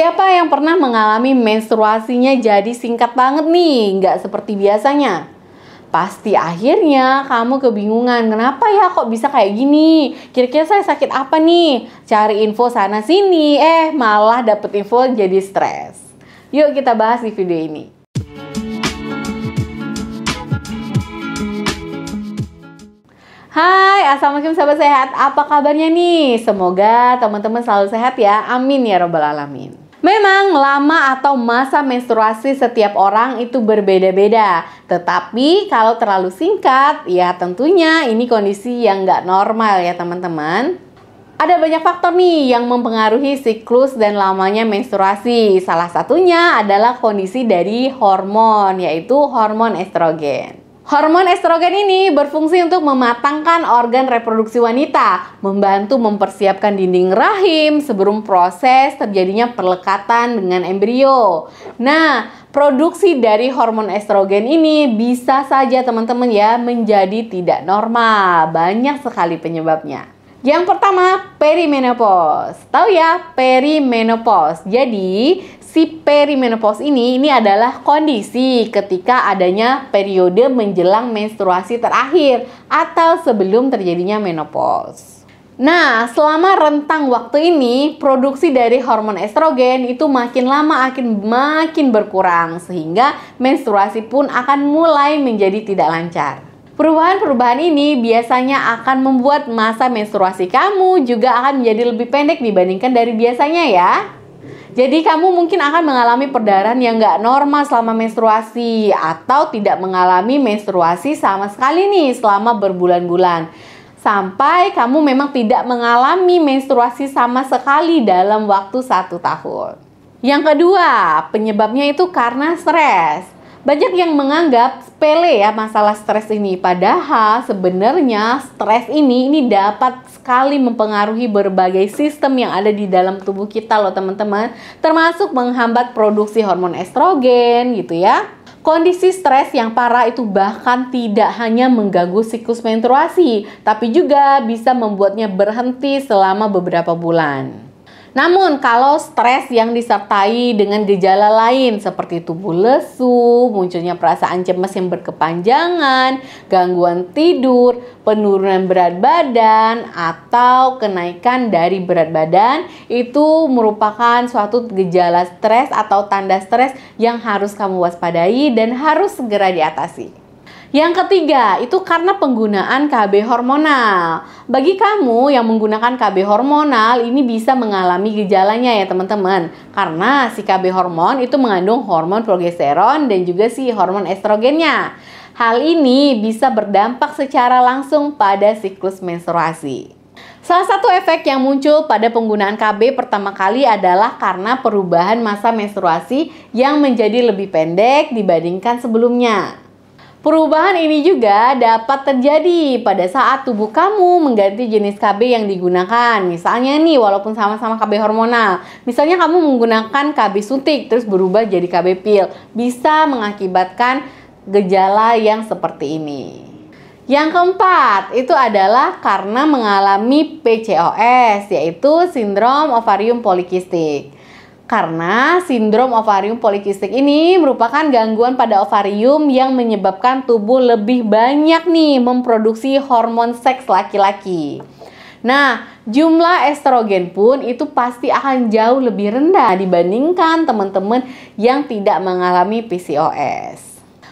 Siapa yang pernah mengalami menstruasinya jadi singkat banget nih, nggak seperti biasanya? Pasti akhirnya kamu kebingungan, kenapa ya kok bisa kayak gini? Kira-kira saya sakit apa nih? Cari info sana sini, eh malah dapet info jadi stres. Yuk kita bahas di video ini. Hai, Assalamualaikum sahabat sehat. Apa kabarnya nih? Semoga teman-teman selalu sehat ya. Amin ya robbal alamin. Memang lama atau masa menstruasi setiap orang itu berbeda-beda, tetapi kalau terlalu singkat, ya tentunya ini kondisi yang nggak normal ya teman-teman. Ada banyak faktor nih yang mempengaruhi siklus dan lamanya menstruasi. Salah satunya adalah kondisi dari hormon, yaitu hormon estrogen. Hormon estrogen ini berfungsi untuk mematangkan organ reproduksi wanita, membantu mempersiapkan dinding rahim sebelum proses terjadinya perlekatan dengan embrio. Nah, produksi dari hormon estrogen ini bisa saja teman-teman ya menjadi tidak normal. Banyak sekali penyebabnya. Yang pertama, perimenopause. Tahu ya, perimenopause. Jadi, si perimenopause ini ini adalah kondisi ketika adanya periode menjelang menstruasi terakhir atau sebelum terjadinya menopause. Nah, selama rentang waktu ini, produksi dari hormon estrogen itu makin lama akan makin berkurang sehingga menstruasi pun akan mulai menjadi tidak lancar. Perubahan-perubahan ini biasanya akan membuat masa menstruasi kamu juga akan menjadi lebih pendek dibandingkan dari biasanya ya. Jadi kamu mungkin akan mengalami perdarahan yang nggak normal selama menstruasi atau tidak mengalami menstruasi sama sekali nih selama berbulan-bulan. Sampai kamu memang tidak mengalami menstruasi sama sekali dalam waktu satu tahun. Yang kedua, penyebabnya itu karena stres. Banyak yang menganggap sepele ya masalah stres ini. Padahal sebenarnya stres ini ini dapat sekali mempengaruhi berbagai sistem yang ada di dalam tubuh kita loh teman-teman, termasuk menghambat produksi hormon estrogen gitu ya. Kondisi stres yang parah itu bahkan tidak hanya mengganggu siklus menstruasi, tapi juga bisa membuatnya berhenti selama beberapa bulan. Namun kalau stres yang disertai dengan gejala lain seperti tubuh lesu, munculnya perasaan cemas yang berkepanjangan, gangguan tidur, penurunan berat badan atau kenaikan dari berat badan itu merupakan suatu gejala stres atau tanda stres yang harus kamu waspadai dan harus segera diatasi. Yang ketiga, itu karena penggunaan KB hormonal. Bagi kamu yang menggunakan KB hormonal, ini bisa mengalami gejalanya ya teman-teman. Karena si KB hormon itu mengandung hormon progesteron dan juga si hormon estrogennya. Hal ini bisa berdampak secara langsung pada siklus menstruasi. Salah satu efek yang muncul pada penggunaan KB pertama kali adalah karena perubahan masa menstruasi yang menjadi lebih pendek dibandingkan sebelumnya. Perubahan ini juga dapat terjadi pada saat tubuh kamu mengganti jenis KB yang digunakan. Misalnya nih, walaupun sama-sama KB hormonal, misalnya kamu menggunakan KB suntik terus berubah jadi KB pil, bisa mengakibatkan gejala yang seperti ini. Yang keempat, itu adalah karena mengalami PCOS, yaitu sindrom ovarium polikistik. Karena sindrom ovarium polikistik ini merupakan gangguan pada ovarium yang menyebabkan tubuh lebih banyak nih memproduksi hormon seks laki-laki. Nah, jumlah estrogen pun itu pasti akan jauh lebih rendah dibandingkan teman-teman yang tidak mengalami PCOS.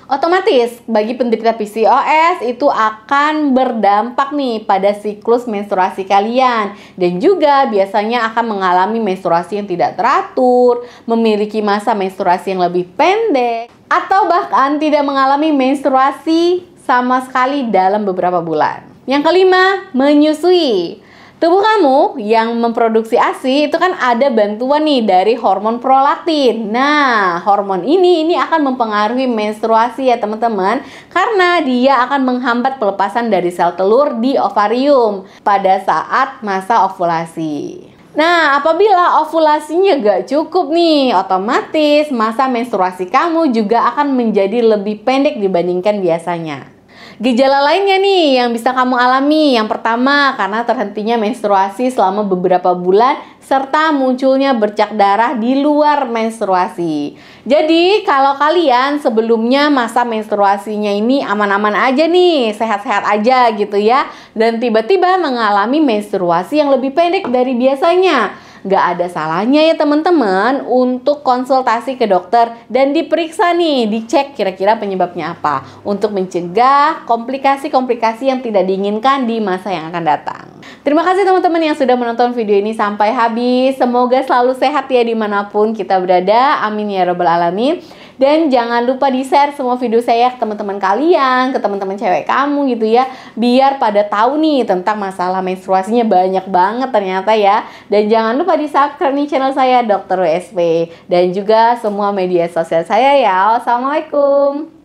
Otomatis bagi penderita PCOS itu akan berdampak nih pada siklus menstruasi kalian dan juga biasanya akan mengalami menstruasi yang tidak teratur, memiliki masa menstruasi yang lebih pendek atau bahkan tidak mengalami menstruasi sama sekali dalam beberapa bulan. Yang kelima, menyusui. Tubuh kamu yang memproduksi ASI itu kan ada bantuan nih dari hormon prolaktin. Nah, hormon ini ini akan mempengaruhi menstruasi ya teman-teman karena dia akan menghambat pelepasan dari sel telur di ovarium pada saat masa ovulasi. Nah, apabila ovulasinya gak cukup nih, otomatis masa menstruasi kamu juga akan menjadi lebih pendek dibandingkan biasanya. Gejala lainnya nih yang bisa kamu alami, yang pertama karena terhentinya menstruasi selama beberapa bulan serta munculnya bercak darah di luar menstruasi. Jadi kalau kalian sebelumnya masa menstruasinya ini aman-aman aja nih, sehat-sehat aja gitu ya, dan tiba-tiba mengalami menstruasi yang lebih pendek dari biasanya, nggak ada salahnya ya teman-teman untuk konsultasi ke dokter dan diperiksa nih, dicek kira-kira penyebabnya apa untuk mencegah komplikasi-komplikasi yang tidak diinginkan di masa yang akan datang. Terima kasih teman-teman yang sudah menonton video ini sampai habis. Semoga selalu sehat ya dimanapun kita berada. Amin ya robbal alamin. Dan jangan lupa di-share semua video saya ke teman-teman kalian, ke teman-teman cewek kamu gitu ya. Biar pada tahu nih tentang masalah menstruasinya banyak banget ternyata ya. Dan jangan lupa di-subscribe channel saya Dr. WSP dan juga semua media sosial saya ya. Assalamualaikum.